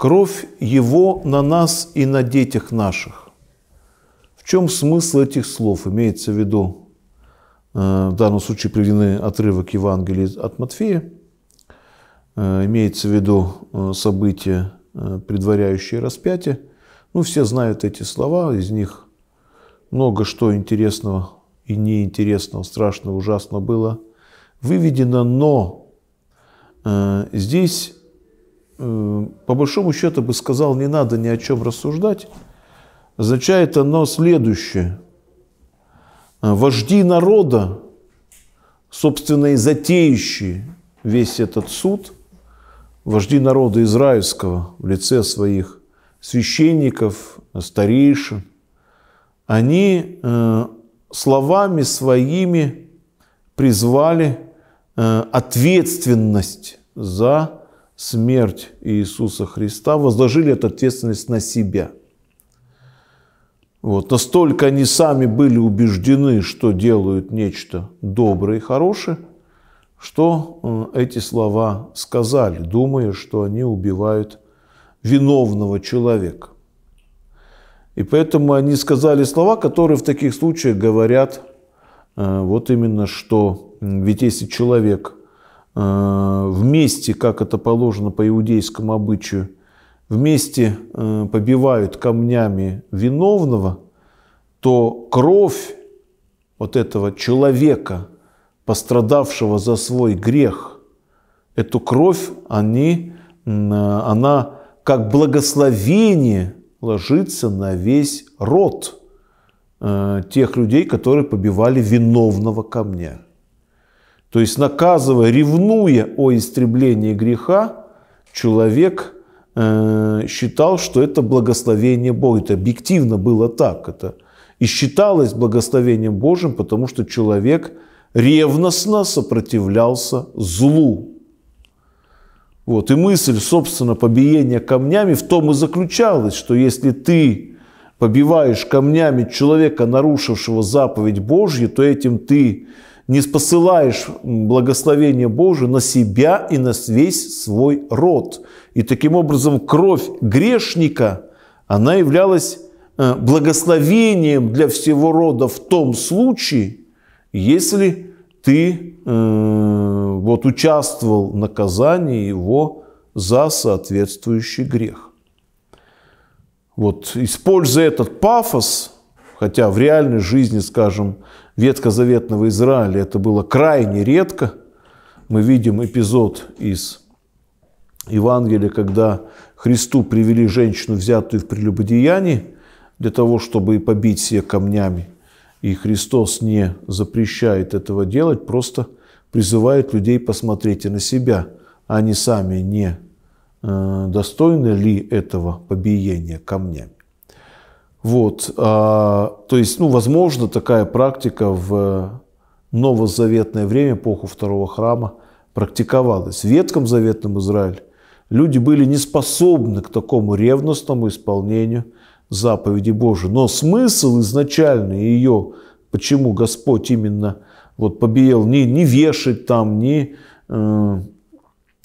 Кровь Его на нас и на детях наших. В чем смысл этих слов? Имеется в виду, э, в данном случае приведены отрывок Евангелия от Матфея, э, имеется в виду э, события, предваряющие распятие. Ну, все знают эти слова, из них много что интересного и неинтересного, страшного, ужасного было выведено, но здесь Э, по большому счету бы сказал, не надо ни о чем рассуждать, означает оно следующее. Э, вожди народа, собственно, и затеющие весь этот суд, вожди народа израильского в лице своих священников, старейшин, они э, словами своими призвали ответственность за смерть Иисуса Христа, возложили эту ответственность на себя. Вот. Настолько они сами были убеждены, что делают нечто доброе и хорошее, что э, эти слова сказали, думая, что они убивают виновного человека. И поэтому они сказали слова, которые в таких случаях говорят э, вот именно, что ведь если человек – Э, вместе, как это положено по иудейскому обычаю, вместе э, побивают камнями виновного, то кровь вот этого человека, пострадавшего за свой грех, эту кровь они, э, она как благословение ложится на весь род тех людей, которые побивали виновного камня. То есть наказывая, ревнуя о истреблении греха, человек э, считал, что это благословение Бога. Это объективно было так. Это и считалось благословением Божьим, потому что человек ревностно сопротивлялся злу. Вот. И мысль, собственно, побиения камнями в том и заключалась, что если ты побиваешь камнями человека, нарушившего заповедь Божью, то этим ты не спосылаешь благословение Божие на себя и на весь свой род. И таким образом кровь грешника, она являлась э, благословением для всего рода в том случае, если ты э, вот участвовал в наказании его за соответствующий грех. Вот, используя этот пафос, Хотя в реальной жизни, скажем, ветхозаветного Израиля это было крайне редко. Мы видим эпизод из Евангелия, когда Христу привели женщину, взятую в прелюбодеянии, для того, чтобы и побить себе камнями. И Христос не запрещает этого делать, просто призывает людей посмотреть на себя. Они сами не э, достойны ли этого побиения камнями. Вот, а, то есть, ну, возможно, такая практика в новозаветное время, эпоху второго храма, практиковалась. В Ветхом Заветном Израиле люди были не способны к такому ревностному исполнению заповеди Божией. Но смысл изначально ее, почему Господь именно вот побеял, не, не вешать там, не э,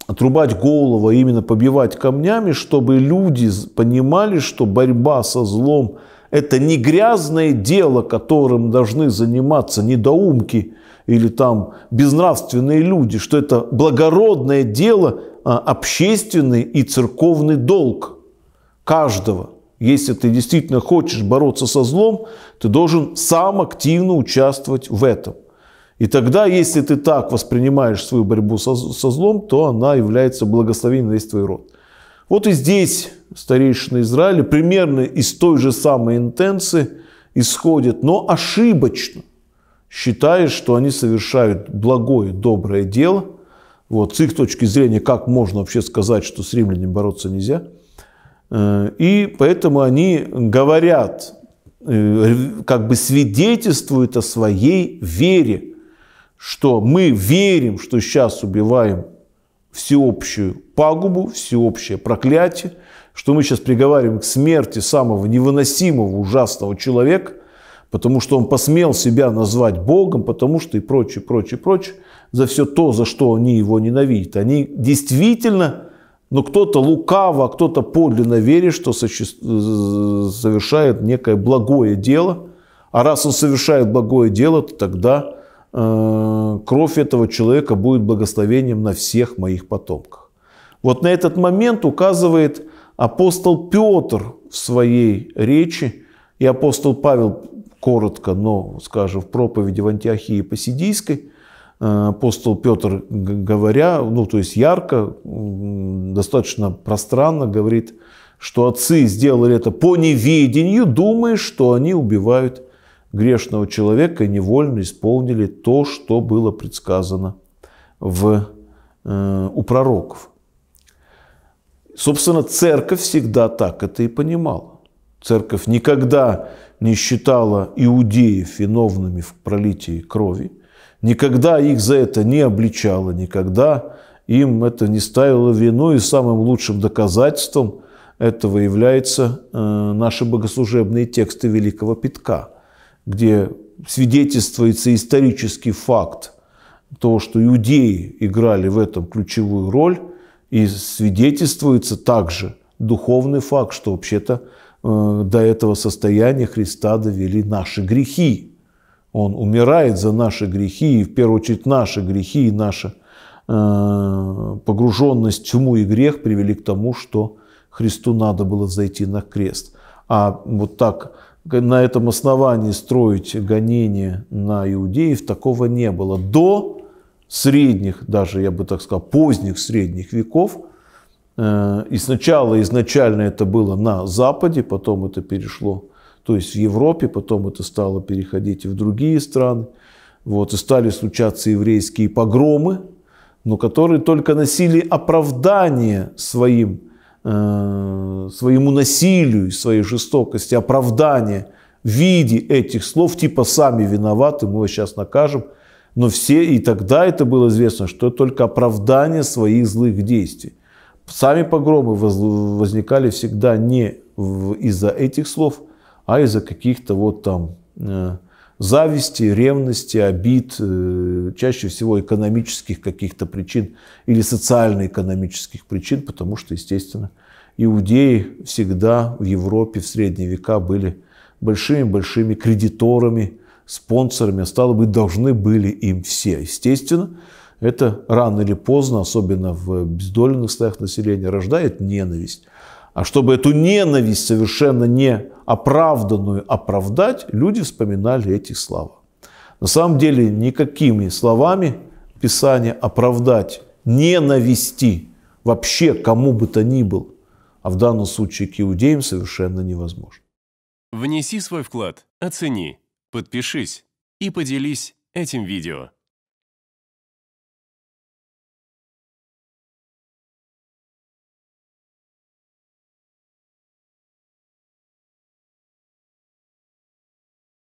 отрубать голову, а именно побивать камнями, чтобы люди понимали, что борьба со злом – это не грязное дело, которым должны заниматься недоумки или там безнравственные люди, что это благородное дело, а, общественный и церковный долг каждого. Если ты действительно хочешь бороться со злом, ты должен сам активно участвовать в этом. И тогда, если ты так воспринимаешь свою борьбу со, со злом, то она является благословением на весь твой род. Вот и здесь старейшины Израиля примерно из той же самой интенции исходят, но ошибочно, считая, что они совершают благое, доброе дело. Вот, с их точки зрения, как можно вообще сказать, что с римлянами бороться нельзя. Э, и поэтому они говорят, э, как бы свидетельствуют о своей вере – что мы верим, что сейчас убиваем всеобщую пагубу, всеобщее проклятие, что мы сейчас приговариваем к смерти самого невыносимого, ужасного человека, потому что он посмел себя назвать Богом, потому что и прочее, прочее, прочее, за все то, за что они его ненавидят. Они действительно, но ну, кто-то лукаво, а кто-то подлинно верит, что э, совершает некое благое дело, а раз он совершает благое дело, то тогда Э, кровь этого человека будет благословением на всех моих потомках. Вот на этот момент указывает апостол Петр в своей речи, и апостол Павел коротко, но, скажем, в проповеди в Антиохии Посидийской, э, апостол Петр, говоря, ну, то есть ярко, достаточно пространно говорит, что отцы сделали это по неведению, думая, что они убивают грешного человека невольно исполнили то, что было предсказано в, э, у пророков. Собственно, церковь всегда так это и понимала. Церковь никогда не считала иудеев виновными в пролитии крови, никогда их за это не обличала, никогда им это не ставило вину, и самым лучшим доказательством этого являются э, наши богослужебные тексты Великого петка где свидетельствуется исторический факт того, что иудеи играли в этом ключевую роль, и свидетельствуется также духовный факт, что вообще-то э, до этого состояния Христа довели наши грехи. Он умирает за наши грехи, и в первую очередь наши грехи и наша э, погруженность в тьму и грех привели к тому, что Христу надо было зайти на крест. А вот так на этом основании строить гонения на иудеев, такого не было. До средних, даже я бы так сказал, поздних средних веков, э, и сначала изначально это было на Западе, потом это перешло, то есть в Европе, потом это стало переходить и в другие страны. Вот, и стали случаться еврейские погромы, но которые только носили оправдание своим Э, своему насилию, своей жестокости оправдание в виде этих слов, типа «сами виноваты, мы вас сейчас накажем», но все, и тогда это было известно, что это только оправдание своих злых действий. Сами погромы возникали всегда не из-за этих слов, а из-за каких-то вот там э, зависти, ревности, обид, э, чаще всего экономических каких-то причин или социально-экономических причин, потому что, естественно, иудеи всегда в Европе в средние века были большими-большими кредиторами, спонсорами, а стало быть, должны были им все. Естественно, это рано или поздно, особенно в обездоленных слоях населения, рождает ненависть а чтобы эту ненависть совершенно неоправданную оправдать, люди вспоминали эти слова. На самом деле никакими словами Писания оправдать ненависти вообще кому бы то ни был, а в данном случае к иудеям совершенно невозможно. Внеси свой вклад, оцени, подпишись и поделись этим видео.